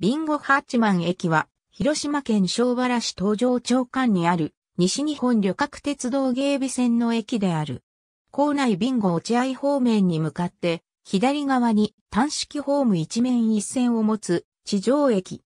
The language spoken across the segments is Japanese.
ビンゴハッチマン駅は、広島県小原市東城町間にある、西日本旅客鉄道芸備線の駅である。構内ビンゴ落合方面に向かって、左側に単式ホーム一面一線を持つ地上駅。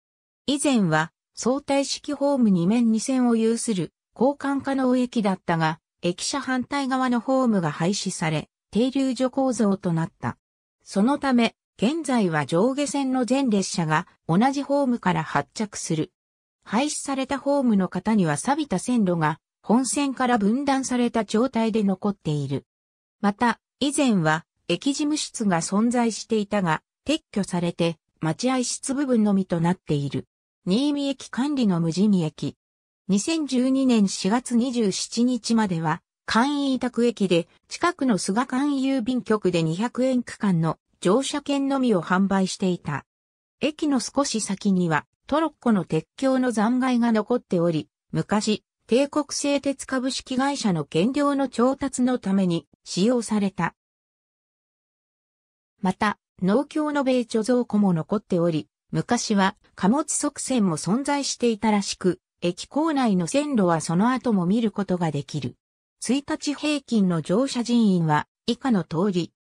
以前は相対式ホーム二面二線を有する交換可能駅だったが、駅舎反対側のホームが廃止され、停留所構造となった。そのため、現在は上下線の全列車が同じホームから発着する。廃止されたホームの方には錆びた線路が本線から分断された状態で残っている。また、以前は駅事務室が存在していたが、撤去されて待合室部分のみとなっている。新見駅管理の無人駅。2012年4月27日までは、簡易委託駅で、近くの菅間郵便局で200円区間の乗車券のみを販売していた。駅の少し先にはトロッコの鉄橋の残骸が残っており、昔、帝国製鉄株式会社の原料の調達のために使用された。また、農協の米貯蔵庫も残っており、昔は貨物側線も存在していたらしく、駅構内の線路はその後も見ることができる。1日平均の乗車人員は以下の通り、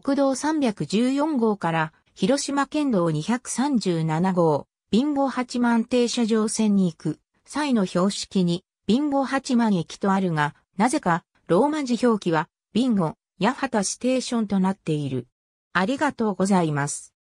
国道314号から広島県道237号、ビンゴ8万停車場線に行く際の標識にビンゴ8万駅とあるが、なぜかローマ字表記はビンゴ、八幡ステーションとなっている。ありがとうございます。